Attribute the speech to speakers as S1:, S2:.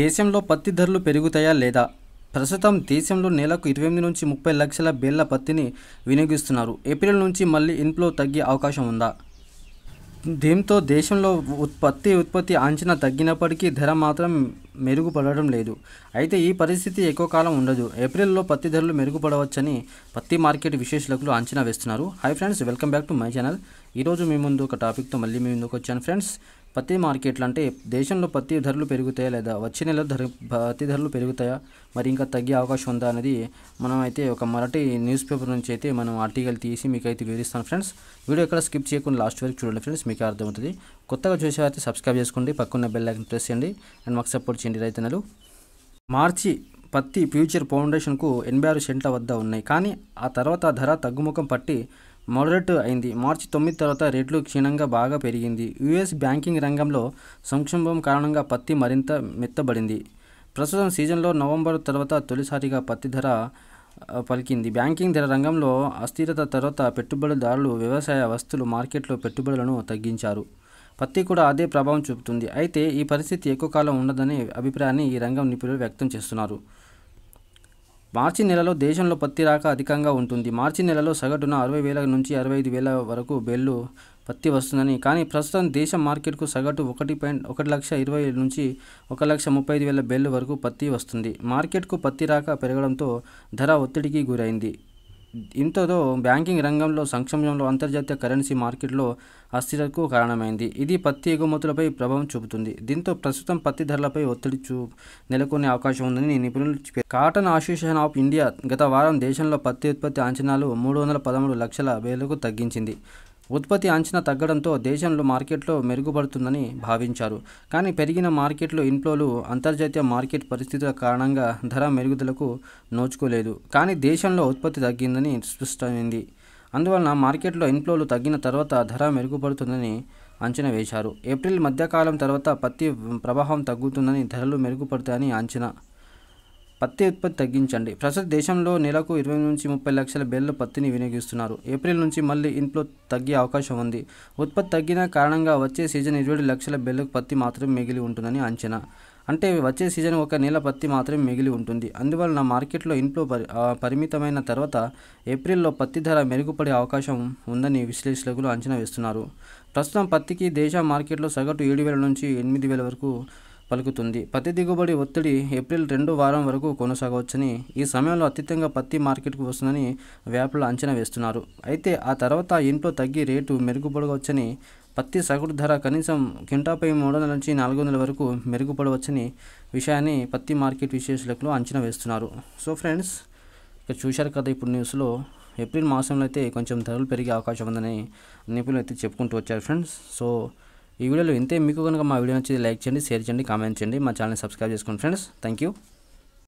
S1: దేశంలో పత్తి ధరలు పెరుగుతాయా లేదా ప్రస్తుతం దేశంలో నెలకు ఇరవై ఎనిమిది నుంచి ముప్పై లక్షల బేళ్ల పత్తిని వినియోగిస్తున్నారు ఏప్రిల్ నుంచి మళ్ళీ ఇన్ఫ్లో తగ్గే అవకాశం ఉందా దీంతో దేశంలో ఉత్పత్తి ఉత్పత్తి అంచనా తగ్గినప్పటికీ ధర మాత్రం మెరుగుపడడం లేదు అయితే ఈ పరిస్థితి ఎక్కువ కాలం ఉండదు ఏప్రిల్లో పత్తి ధరలు మెరుగుపడవచ్చని పత్తి మార్కెట్ విశ్లేషకులు అంచనా వేస్తున్నారు hi friends welcome back to my channel ఈరోజు మీ ముందు ఒక టాపిక్తో మళ్ళీ మీ ముందుకు వచ్చాను ఫ్రెండ్స్ పత్తి మార్కెట్లు అంటే దేశంలో పత్తి ధరలు పెరుగుతాయా లేదా వచ్చే నెల ధర పత్తి ధరలు పెరుగుతాయా మరి ఇంకా తగ్గే అవకాశం ఉందా అనేది మనం అయితే ఒక మరటి న్యూస్ పేపర్ నుంచి అయితే మనం ఆర్టికల్ తీసి మీకు అయితే వివరిస్తాను ఫ్రెండ్స్ వీడియో ఎక్కడ స్కిప్ చేయకుండా లాస్ట్ వరకు చూడండి ఫ్రెండ్స్ మీకు అర్థమవుతుంది కొత్తగా చూసేవారైతే సబ్స్క్రైబ్ చేసుకోండి పక్కన బెల్ ఐకన్ ప్రెస్ చేయండి అండ్ మాకు సపోర్ట్ చేయండి రైతన్నలు మార్చి పత్తి ఫ్యూచర్ ఫౌండేషన్కు ఎనభై ఆరు సెంట్ల వద్ద ఉన్నాయి కానీ ఆ తర్వాత ధర తగ్గుముఖం పట్టి మోడరేట్ అయింది మార్చి తొమ్మిది తర్వాత రేట్లు క్షీణంగా బాగా పెరిగింది యుఎస్ బ్యాంకింగ్ రంగంలో సంక్షోభం కారణంగా పత్తి మరింత మెత్తబడింది ప్రస్తుతం సీజన్లో నవంబర్ తర్వాత తొలిసారిగా పత్తి ధర పలికింది బ్యాంకింగ్ ధర రంగంలో అస్థిరత తర్వాత పెట్టుబడిదారులు వ్యవసాయ వస్తువులు మార్కెట్లో పెట్టుబడులను తగ్గించారు పత్తి కూడా అదే ప్రభావం చూపుతుంది అయితే ఈ పరిస్థితి ఎక్కువ కాలం ఉండదనే అభిప్రాయాన్ని ఈ రంగం నిపుణులు వ్యక్తం చేస్తున్నారు మార్చి నెలలో దేశంలో పత్తి రాక అధికంగా ఉంటుంది మార్చి నెలలో సగటున అరవై వేల నుంచి అరవై ఐదు వేల వరకు బెల్లు పత్తి వస్తుందని కానీ ప్రస్తుతం దేశ మార్కెట్కు సగటు ఒకటి పాయింట్ ఒకటి లక్ష ఇరవై నుంచి ఒక లక్ష ముప్పై ఐదు వేల బెల్లు వరకు పత్తి వస్తుంది మార్కెట్కు పత్తి రాక పెరగడంతో ధర ఒత్తిడికి గురైంది ఇంతతో బ్యాంకింగ్ రంగంలో సంక్షేమంలో అంతర్జాతీయ కరెన్సీ మార్కెట్లో అస్థిరతకు కారణమైంది ఇది పత్తి ఎగుమతులపై ప్రభావం చూపుతుంది దీంతో ప్రస్తుతం పత్తి ధరలపై ఒత్తిడి చూ నెలకొనే అవకాశం ఉందని నిపుణులు చెప్పారు కాటన్ అసోసియేషన్ ఆఫ్ ఇండియా గత వారం దేశంలో పత్తి ఉత్పత్తి అంచనాలు మూడు వందల పదమూడు లక్షల వేలకు తగ్గించింది ఉత్పత్తి అంచనా తగ్గడంతో దేశంలో మార్కెట్లో మెరుగుపడుతుందని భావించారు కానీ పెరిగిన మార్కెట్లో ఇన్ఫ్లోలు అంతర్జాతీయ మార్కెట్ పరిస్థితుల కారణంగా ధర మెరుగుదలకు నోచుకోలేదు కానీ దేశంలో ఉత్పత్తి తగ్గిందని స్పష్టమైంది అందువలన మార్కెట్లో ఇన్ఫ్లోలు తగ్గిన తర్వాత ధర మెరుగుపడుతుందని అంచనా వేశారు ఏప్రిల్ మధ్యకాలం తర్వాత పత్తి ప్రభావం తగ్గుతుందని ధరలు మెరుగుపడతాయని అంచనా పత్తి ఉత్పత్తి తగ్గించండి ప్రస్తుత దేశంలో నెలకు ఇరవై నుంచి ముప్పై లక్షల బెల్ల పత్తిని వినియోగిస్తున్నారు ఏప్రిల్ నుంచి మళ్ళీ ఇన్ఫ్లో తగ్గే అవకాశం ఉంది ఉత్పత్తి తగ్గిన కారణంగా వచ్చే సీజన్ ఇరవై లక్షల బెల్లకు పత్తి మాత్రమే మిగిలి ఉంటుందని అంచనా అంటే వచ్చే సీజన్ ఒక నెల పత్తి మాత్రమే మిగిలి ఉంటుంది అందువలన మార్కెట్లో ఇన్ఫ్లో పరి పరిమితమైన తర్వాత ఏప్రిల్లో పత్తి ధర మెరుగుపడే అవకాశం ఉందని విశ్లేషకులు అంచనా వేస్తున్నారు ప్రస్తుతం పత్తికి దేశ మార్కెట్లో సగటు ఏడు వేల నుంచి ఎనిమిది వేల వరకు పలుకుతుంది పత్తి దిగుబడి ఒత్తిడి ఏప్రిల్ రెండో వారం వరకు కొనసాగవచ్చని ఈ సమయంలో అత్యధికంగా పత్తి మార్కెట్కు వస్తుందని వ్యాపారులు అంచనా వేస్తున్నారు అయితే ఆ తర్వాత ఇంట్లో తగ్గి రేటు మెరుగుపడవచ్చని పత్తి సగటు ధర కనీసం కింటాపై మూడు వందల నుంచి నాలుగు వందల వరకు మెరుగుపడవచ్చని విషయాన్ని పత్తి మార్కెట్ విశ్లేషకులు అంచనా వేస్తున్నారు సో ఫ్రెండ్స్ ఇక్కడ చూశారు కదా ఇప్పుడు న్యూస్లో ఏప్రిల్ మాసంలో అయితే కొంచెం ధరలు పెరిగే అవకాశం ఉందని నిపుణులు అయితే చెప్పుకుంటూ వచ్చారు ఫ్రెండ్స్ సో ఈ వీడియోలో ఇంతే మీకు కనుక మా వీడియో నచ్చింది లైక్ చేయండి షేర్ చేయండి కామెంట్ చేయండి మా ఛానల్ని సబ్స్క్రైబ్ చేసుకోండి ఫ్రెండ్స్ థ్యాంక్